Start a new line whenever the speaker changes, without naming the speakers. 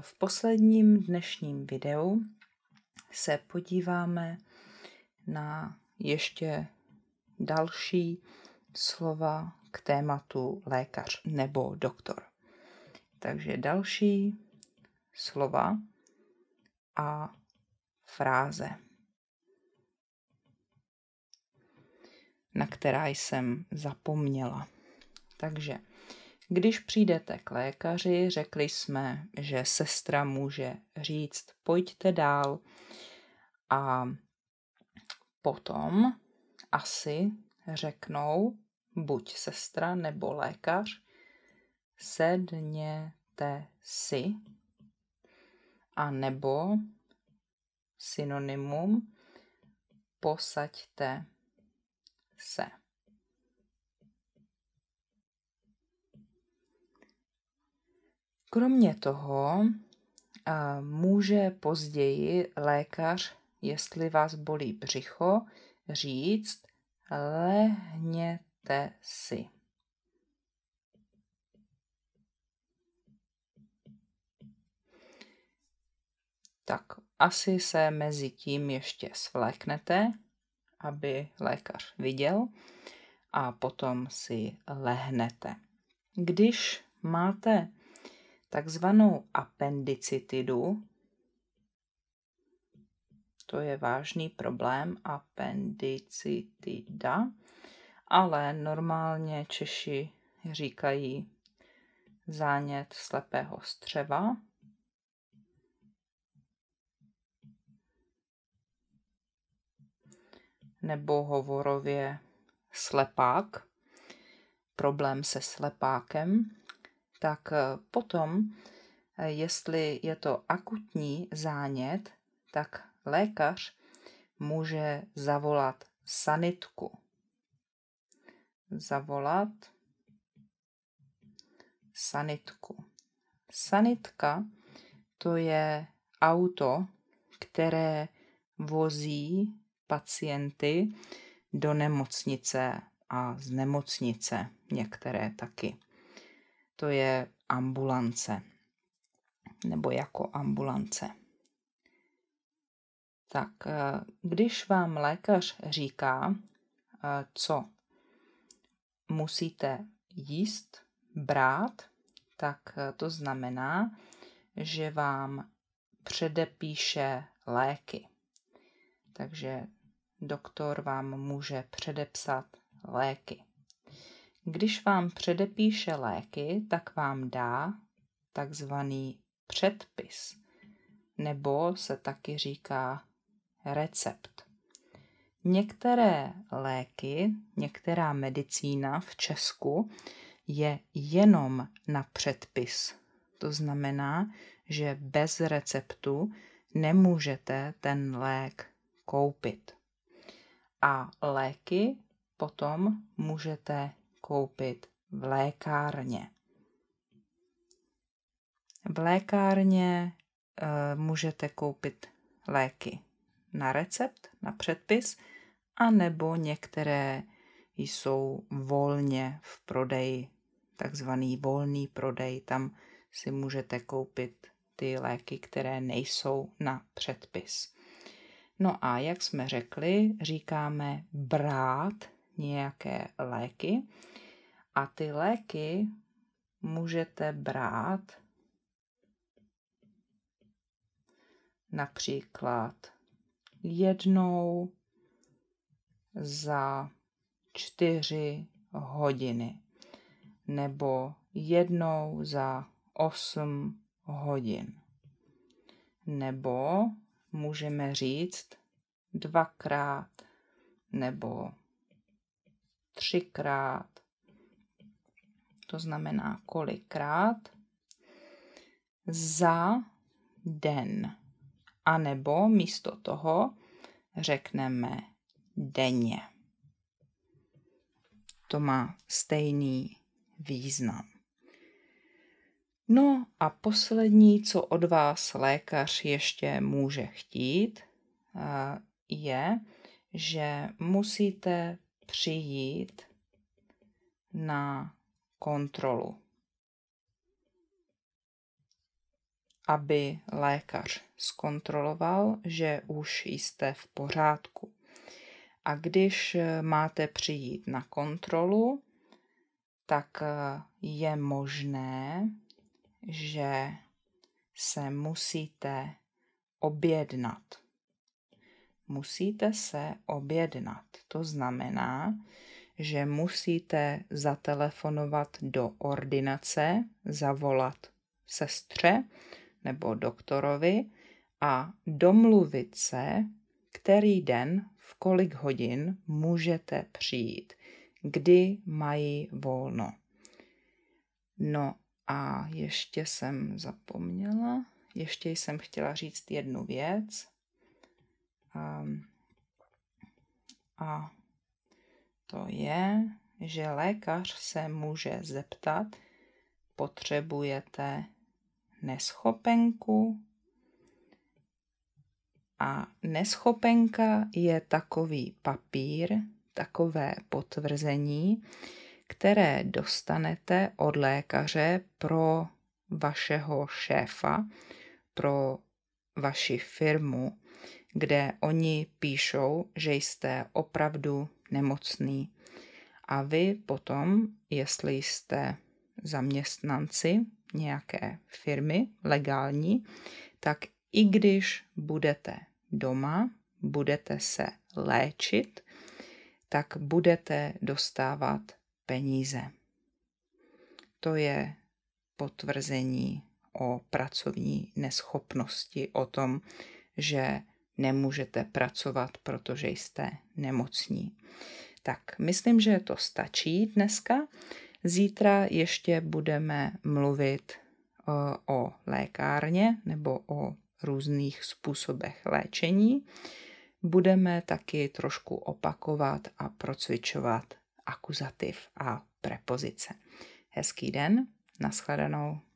v posledním dnešním videu se podíváme na ještě další slova k tématu lékař nebo doktor. Takže další slova a fráze, na která jsem zapomněla. Takže když přijdete k lékaři, řekli jsme, že sestra může říct, pojďte dál. A potom asi řeknou buď sestra nebo lékař, sedněte si, a nebo synonymum posaďte se. Kromě toho eh, může později lékař, jestli vás bolí břicho, říct lehněte si. Tak asi se mezi tím ještě svléknete, aby lékař viděl a potom si lehnete. Když máte takzvanou appendicitidu. To je vážný problém, appendicitida, ale normálně Češi říkají zánět slepého střeva. Nebo hovorově slepák, problém se slepákem tak eh, potom, eh, jestli je to akutní zánět, tak lékař může zavolat sanitku. Zavolat sanitku. Sanitka to je auto, které vozí pacienty do nemocnice a z nemocnice některé taky to je ambulance. Nebo jako ambulance. Tak eh, když vám lékař říká, eh, co musíte jíst, brát, tak eh, to znamená, že vám předepíše léky. Takže doktor vám může předepsat léky. Když vám předepíše léky, tak vám dá takzvaný předpis, nebo se taky říká recept. Některé léky, některá medicína v Česku je jenom na předpis. To znamená, že bez receptu nemůžete ten lék koupit. A léky potom můžete koupit v lékárně. V lékárně e, můžete koupit léky na recept, na předpis, a nebo některé jsou volně v prodeji, takzvaný volný prodej. Tam si můžete koupit ty léky, které nejsou na předpis. No a jak jsme řekli, říkáme brát nějaké léky, a ty léky můžete brát například jednou za čtyři hodiny nebo jednou za osm hodin. Nebo můžeme říct dvakrát nebo třikrát to znamená kolikrát, za den. A nebo místo toho řekneme denně. To má stejný význam. No a poslední, co od vás lékař ještě může chtít, eh, je, že musíte přijít na kontrolu. Aby lékař zkontroloval, že už jste v pořádku. A když máte přijít na kontrolu, tak je možné, že se musíte objednat. Musíte se objednat. To znamená, že musíte zatelefonovat do ordinace, zavolat sestře nebo doktorovi a domluvit se, který den, v kolik hodin můžete přijít, kdy mají volno. No a ještě jsem zapomněla, ještě jsem chtěla říct jednu věc. Um, a to je, že lékař se může zeptat, potřebujete neschopenku? A neschopenka je takový papír, takové potvrzení, které dostanete od lékaře pro vašeho šéfa, pro vaši firmu, kde oni píšou, že jste opravdu nemocný. A vy potom, jestli jste zaměstnanci nějaké firmy legální, tak i když budete doma, budete se léčit, tak budete dostávat peníze. To je potvrzení o pracovní neschopnosti, o tom, že nemůžete pracovat, protože jste nemocní. Tak, myslím, že to stačí dneska. Zítra ještě budeme mluvit o, o lékárně nebo o různých způsobech léčení. Budeme taky trošku opakovat a procvičovat akuzativ a prepozice. Hezký den, nashledanou.